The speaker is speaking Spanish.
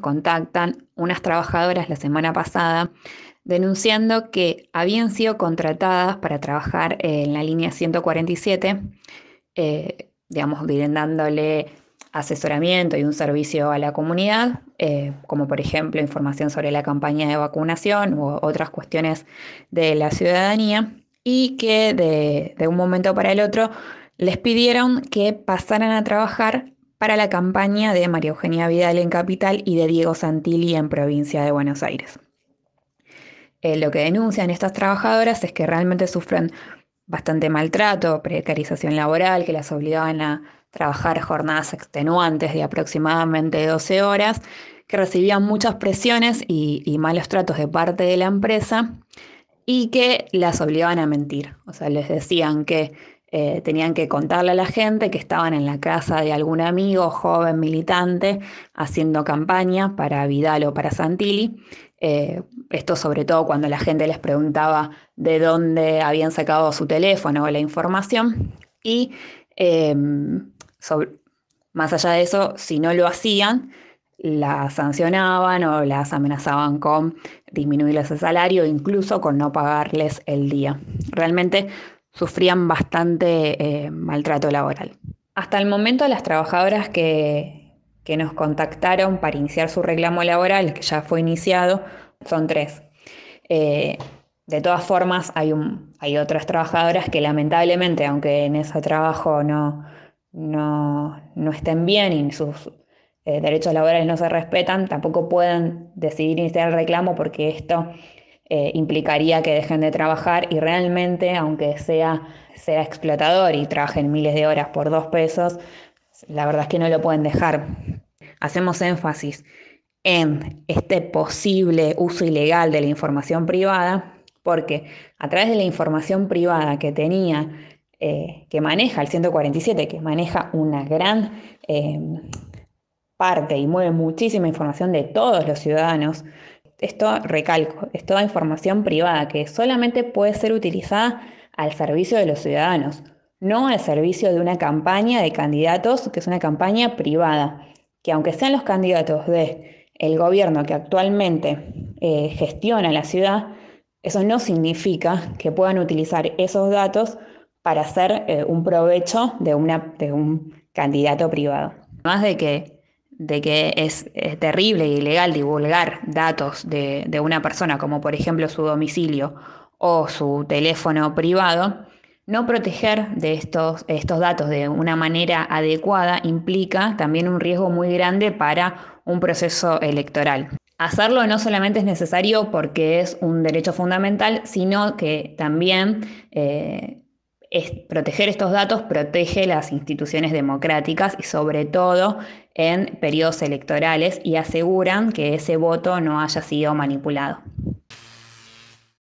contactan unas trabajadoras la semana pasada denunciando que habían sido contratadas para trabajar eh, en la línea 147, eh, digamos, dándole asesoramiento y un servicio a la comunidad, eh, como por ejemplo información sobre la campaña de vacunación u otras cuestiones de la ciudadanía, y que de un momento para el otro les pidieron que pasaran a trabajar para la campaña de María Eugenia Vidal en Capital y de Diego Santilli en Provincia de Buenos Aires. Eh, lo que denuncian estas trabajadoras es que realmente sufren bastante maltrato, precarización laboral, que las obligaban a trabajar jornadas extenuantes de aproximadamente 12 horas, que recibían muchas presiones y malos tratos de parte de la empresa y que las obligaban a mentir. O sea, les decían que eh, tenían que contarle a la gente que estaban en la casa de algún amigo joven militante haciendo campaña para Vidal o para Santilli. Eh, esto sobre todo cuando la gente les preguntaba de dónde habían sacado su teléfono o la información. Y em, más allá de eso, si no lo hacían, las sancionaban o las amenazaban con disminuirles el salario, incluso con no pagarles el día. Realmente sufrían bastante eh, maltrato laboral. Hasta el momento las trabajadoras que, nos contactaron para iniciar su reclamo laboral, que ya fue iniciado, son tres. Eh, de todas formas, hay, un, hay otras trabajadoras que lamentablemente, aunque en ese trabajo no, no, estén bien y sus eh, derechos laborales no se respetan, tampoco pueden decidir iniciar el reclamo porque esto eh, implicaría que dejen de trabajar y realmente, aunque sea, sea explotador y trabajen miles de horas por dos pesos, la verdad es que no lo pueden dejar. Hacemos énfasis en este posible uso ilegal de la información privada, porque a través de la información privada que tenía, eh, que maneja el 147, que maneja una gran eh, parte y mueve muchísima información de todos los ciudadanos, esto recalco, es toda información privada que solamente puede ser utilizada al servicio de los ciudadanos, no al servicio de una campaña de candidatos, que es una campaña privada, que aunque sean los candidatos de gobierno que actualmente eh, gestiona la ciudad, eso no significa que puedan utilizar esos datos para hacer eh, un provecho de, una, de un candidato privado. Además de que de que es, terrible y e ilegal divulgar datos de, una persona, como por ejemplo su domicilio o su teléfono privado, no proteger de estos, estos datos de una manera adecuada implica también un riesgo muy grande para un proceso electoral. Hacerlo no solamente es necesario porque es un derecho fundamental, sino que también eh, proteger estos datos protege las instituciones democráticas y sobre todo en periodos electorales y aseguran que ese voto no haya sido manipulado.